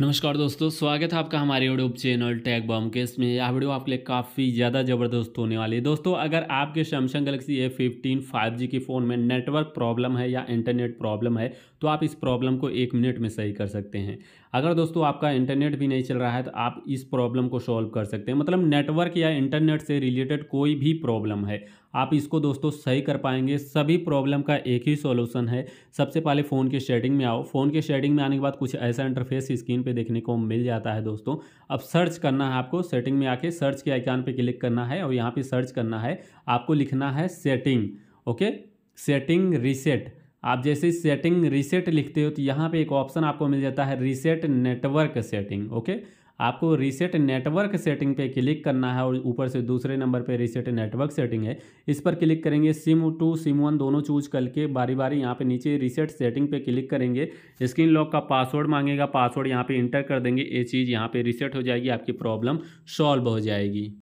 नमस्कार दोस्तों स्वागत है आपका हमारे यूट्यूब चैनल टैग बॉम के इसमें यह वीडियो आपके लिए काफ़ी ज़्यादा ज़बरदस्त होने वाली है दोस्तों अगर आपके Samsung Galaxy A fifteen five G के फ़ोन में नेटवर्क प्रॉब्लम है या इंटरनेट प्रॉब्लम है तो आप इस प्रॉब्लम को एक मिनट में सही कर सकते हैं अगर दोस्तों आपका इंटरनेट भी नहीं चल रहा है तो आप इस प्रॉब्लम को सॉल्व कर सकते हैं मतलब नेटवर्क या इंटरनेट से रिलेटेड कोई भी प्रॉब्लम है आप इसको दोस्तों सही कर पाएंगे सभी प्रॉब्लम का एक ही सॉल्यूशन है सबसे पहले फ़ोन के शेडिंग में आओ फ़ोन के शेडिंग में आने के बाद कुछ ऐसा इंटरफेस स्क्रीन पे देखने को मिल जाता है दोस्तों अब सर्च करना है आपको सेटिंग में आके सर्च के आइकान पे क्लिक करना है और यहाँ पे सर्च करना है आपको लिखना है सेटिंग ओके सेटिंग रीसेट आप जैसे सेटिंग रीसेट लिखते हो तो यहाँ पे एक ऑप्शन आपको मिल जाता है रीसेट नेटवर्क सेटिंग ओके आपको रीसेट नेटवर्क सेटिंग पे क्लिक करना है और ऊपर से दूसरे नंबर पे रीसेट नेटवर्क सेटिंग है इस पर क्लिक करेंगे सिम टू सिम वन दोनों चूज करके बारी बारी यहाँ पे नीचे रीसेट सेटिंग पे क्लिक करेंगे स्क्रीन लॉक का पासवर्ड मांगेगा पासवर्ड यहाँ पे इंटर कर देंगे ये चीज़ यहाँ पे रीसेट हो जाएगी आपकी प्रॉब्लम सॉल्व हो जाएगी